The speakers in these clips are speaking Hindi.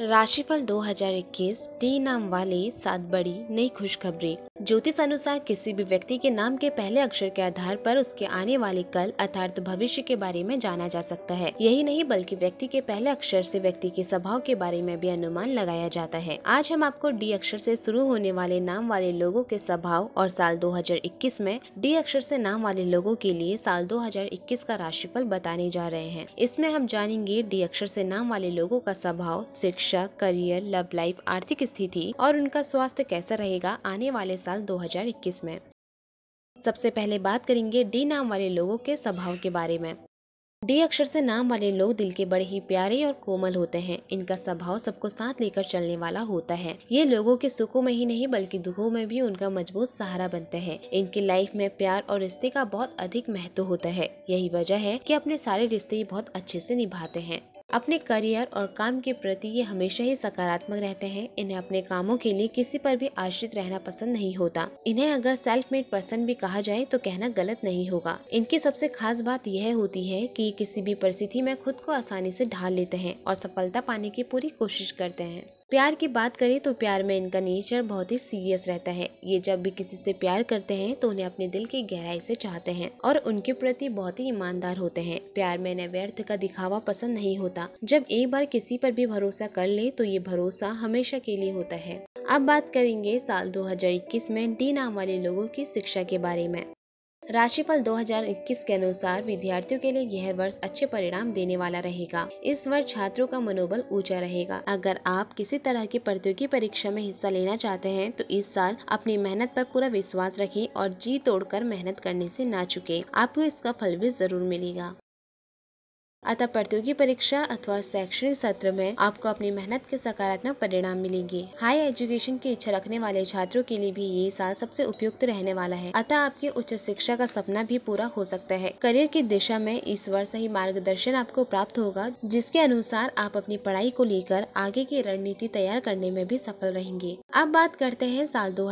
राशिफल 2021 डी नाम वाले साथ बड़ी नई खुशखबरी ज्योतिष अनुसार किसी भी व्यक्ति के नाम के पहले अक्षर के आधार पर उसके आने वाले कल अर्थात भविष्य के बारे में जाना जा सकता है यही नहीं बल्कि व्यक्ति के पहले अक्षर से व्यक्ति के स्वभाव के बारे में भी अनुमान लगाया जाता है आज हम आपको डी अक्षर से शुरू होने वाले नाम वाले लोगों के स्वभाव और साल 2021 में डी अक्षर से नाम वाले लोगों के लिए साल 2021 का राशिफल बताने जा रहे हैं इसमें हम जानेंगे डी अक्षर से नाम वाले लोगों का स्वभाव शिक्षा शिक्षा करियर लव लाइफ आर्थिक स्थिति और उनका स्वास्थ्य कैसा रहेगा आने वाले साल 2021 में सबसे पहले बात करेंगे डी नाम वाले लोगों के स्वभाव के बारे में डी अक्षर से नाम वाले लोग दिल के बड़े ही प्यारे और कोमल होते हैं इनका स्वभाव सबको साथ लेकर चलने वाला होता है ये लोगों के सुखों में ही नहीं बल्कि दुखों में भी उनका मजबूत सहारा बनते हैं इनकी लाइफ में प्यार और रिश्ते का बहुत अधिक महत्व होता है यही वजह है कि अपने सारे रिश्ते बहुत अच्छे से निभाते हैं अपने करियर और काम के प्रति ये हमेशा ही सकारात्मक रहते हैं इन्हें अपने कामों के लिए किसी पर भी आश्रित रहना पसंद नहीं होता इन्हें अगर सेल्फ मेड पर्सन भी कहा जाए तो कहना गलत नहीं होगा इनकी सबसे खास बात यह होती है कि किसी भी परिस्थिति में खुद को आसानी से ढाल लेते हैं और सफलता पाने की पूरी कोशिश करते हैं प्यार की बात करें तो प्यार में इनका नेचर बहुत ही सीरियस रहता है ये जब भी किसी से प्यार करते हैं तो उन्हें अपने दिल की गहराई से चाहते हैं और उनके प्रति बहुत ही ईमानदार होते हैं प्यार में इन्हें व्यर्थ का दिखावा पसंद नहीं होता जब एक बार किसी पर भी भरोसा कर ले तो ये भरोसा हमेशा के लिए होता है अब बात करेंगे साल 2021 में डी नाम वाले लोगों की शिक्षा के बारे में राशिफल 2021 के अनुसार विद्यार्थियों के लिए यह वर्ष अच्छे परिणाम देने वाला रहेगा इस वर्ष छात्रों का मनोबल ऊंचा रहेगा अगर आप किसी तरह की प्रतियोगी परीक्षा में हिस्सा लेना चाहते हैं तो इस साल अपनी मेहनत पर पूरा विश्वास रखें और जी तोड़कर मेहनत करने से ना चुके आपको इसका फल भी जरूर मिलेगा अतः प्रतियोगी परीक्षा अथवा शैक्षणिक सत्र में आपको अपनी मेहनत के सकारात्मक परिणाम मिलेंगे हाई एजुकेशन की इच्छा रखने वाले छात्रों के लिए भी ये साल सबसे उपयुक्त रहने वाला है अतः आपकी उच्च शिक्षा का सपना भी पूरा हो सकता है करियर की दिशा में इस वर्ष सही मार्गदर्शन आपको प्राप्त होगा जिसके अनुसार आप अपनी पढ़ाई को लेकर आगे की रणनीति तैयार करने में भी सफल रहेंगे अब बात करते हैं साल दो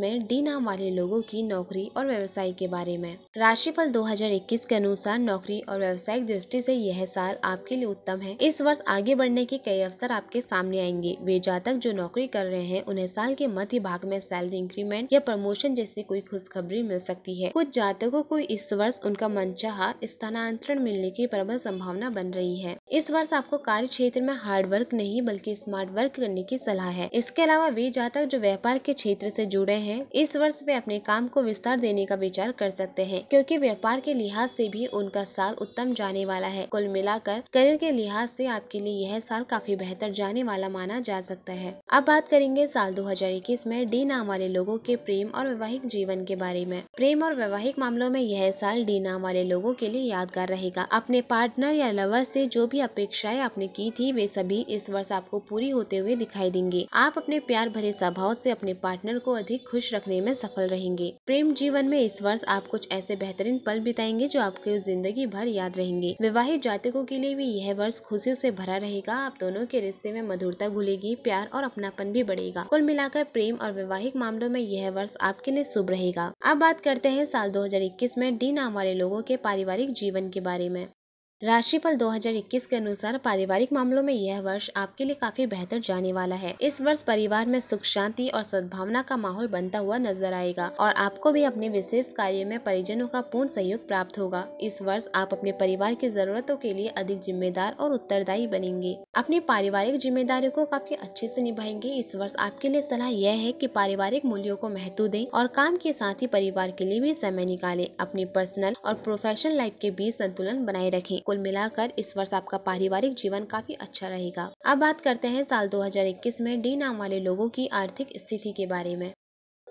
में डी नाम वाले लोगों की नौकरी और व्यवसाय के बारे में राशिफल 2021 के अनुसार नौकरी और व्यवसायिक दृष्टि ऐसी से यह साल आपके लिए उत्तम है इस वर्ष आगे बढ़ने के कई अवसर आपके सामने आएंगे वे जातक जो नौकरी कर रहे हैं उन्हें साल के मध्य भाग में सैलरी इंक्रीमेंट या प्रमोशन जैसी कोई खुशखबरी मिल सकती है कुछ जातकों को इस वर्ष उनका मनचाह स्थानांतरण मिलने की प्रबल संभावना बन रही है इस वर्ष आपको कार्य क्षेत्र में हार्ड वर्क नहीं बल्कि स्मार्ट वर्क करने की सलाह है इसके अलावा वे जातक जो व्यापार के क्षेत्र से जुड़े हैं इस वर्ष वे अपने काम को विस्तार देने का विचार कर सकते हैं क्योंकि व्यापार के लिहाज से भी उनका साल उत्तम जाने वाला है है कुल मिलाकर करियर के लिहाज से आपके लिए यह साल काफी बेहतर जाने वाला माना जा सकता है अब बात करेंगे साल 2021 में डी नाम वाले लोगों के प्रेम और वैवाहिक जीवन के बारे में प्रेम और वैवाहिक मामलों में यह साल डी नाम वाले लोगों के लिए यादगार रहेगा अपने पार्टनर या लवर से जो भी अपेक्षाएं आपने की थी वे सभी इस वर्ष आपको पूरी होते हुए दिखाई देंगे आप अपने प्यार भरे स्वभाव से अपने पार्टनर को अधिक खुश रखने में सफल रहेंगे प्रेम जीवन में इस वर्ष आप कुछ ऐसे बेहतरीन पल बिताएंगे जो आपके जिंदगी भर याद रहेंगे विवाह अविवाहित जातकों के लिए भी यह वर्ष खुशियों से भरा रहेगा आप दोनों के रिश्ते में मधुरता घुलेगी प्यार और अपनापन भी बढ़ेगा कुल मिलाकर प्रेम और वैवाहिक मामलों में यह वर्ष आपके लिए शुभ रहेगा अब बात करते हैं साल 2021 में डी नाम वाले लोगों के पारिवारिक जीवन के बारे में राशिफल 2021 के अनुसार पारिवारिक मामलों में यह वर्ष आपके लिए काफी बेहतर जाने वाला है इस वर्ष परिवार में सुख शांति और सद्भावना का माहौल बनता हुआ नजर आएगा और आपको भी अपने विशेष कार्य में परिजनों का पूर्ण सहयोग प्राप्त होगा इस वर्ष आप अपने परिवार की जरूरतों के लिए अधिक जिम्मेदार और उत्तरदायी बनेंगे अपनी पारिवारिक जिम्मेदारियों को काफी अच्छे से निभाएंगे इस वर्ष आपके लिए सलाह यह है की पारिवारिक मूल्यों को महत्व दें और काम के साथ ही परिवार के लिए भी समय निकाले अपनी पर्सनल और प्रोफेशनल लाइफ के बीच संतुलन बनाए रखें कुल मिलाकर इस वर्ष आपका पारिवारिक जीवन काफी अच्छा रहेगा अब बात करते हैं साल 2021 में डी नाम वाले लोगों की आर्थिक स्थिति के बारे में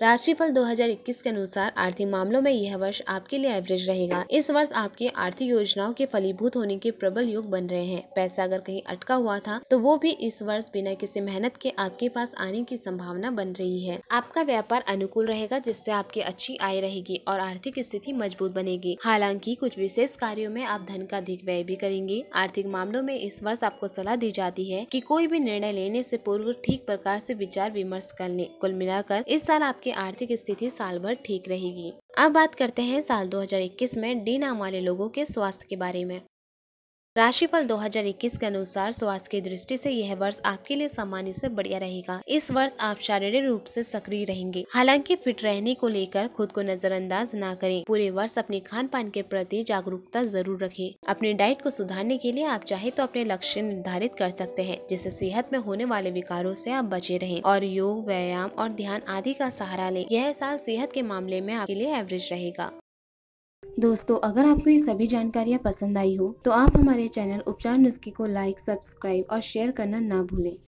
राशिफल 2021 के अनुसार आर्थिक मामलों में यह वर्ष आपके लिए एवरेज रहेगा इस वर्ष आपके आर्थिक योजनाओं के फलीभूत होने के प्रबल योग बन रहे हैं पैसा अगर कहीं अटका हुआ था तो वो भी इस वर्ष बिना किसी मेहनत के आपके पास आने की संभावना बन रही है आपका व्यापार अनुकूल रहेगा जिससे आपकी अच्छी आय रहेगी और आर्थिक स्थिति मजबूत बनेगी हालांकि कुछ विशेष कार्यो में आप धन का अधिक व्यय भी करेंगे आर्थिक मामलों में इस वर्ष आपको सलाह दी जाती है की कोई भी निर्णय लेने ऐसी पूर्व ठीक प्रकार ऐसी विचार विमर्श कर ले कुल मिलाकर इस साल आपके की आर्थिक स्थिति साल भर ठीक रहेगी अब बात करते हैं साल 2021 में डी नाम वाले लोगों के स्वास्थ्य के बारे में राशिफल 2021 के अनुसार स्वास्थ्य की दृष्टि से यह वर्ष आपके लिए सामान्य से बढ़िया रहेगा इस वर्ष आप शारीरिक रूप से सक्रिय रहेंगे हालांकि फिट रहने को लेकर खुद को नजरअंदाज न करें पूरे वर्ष अपने खान पान के प्रति जागरूकता जरूर रखें अपने डाइट को सुधारने के लिए आप चाहे तो अपने लक्ष्य निर्धारित कर सकते हैं जिससे सेहत में होने वाले विकारों ऐसी आप बचे रहे और योग व्यायाम और ध्यान आदि का सहारा ले यह साल सेहत के मामले में आपके लिए एवरेज रहेगा दोस्तों अगर आपको ये सभी जानकारियाँ पसंद आई हो तो आप हमारे चैनल उपचार नुस्खे को लाइक सब्सक्राइब और शेयर करना ना भूलें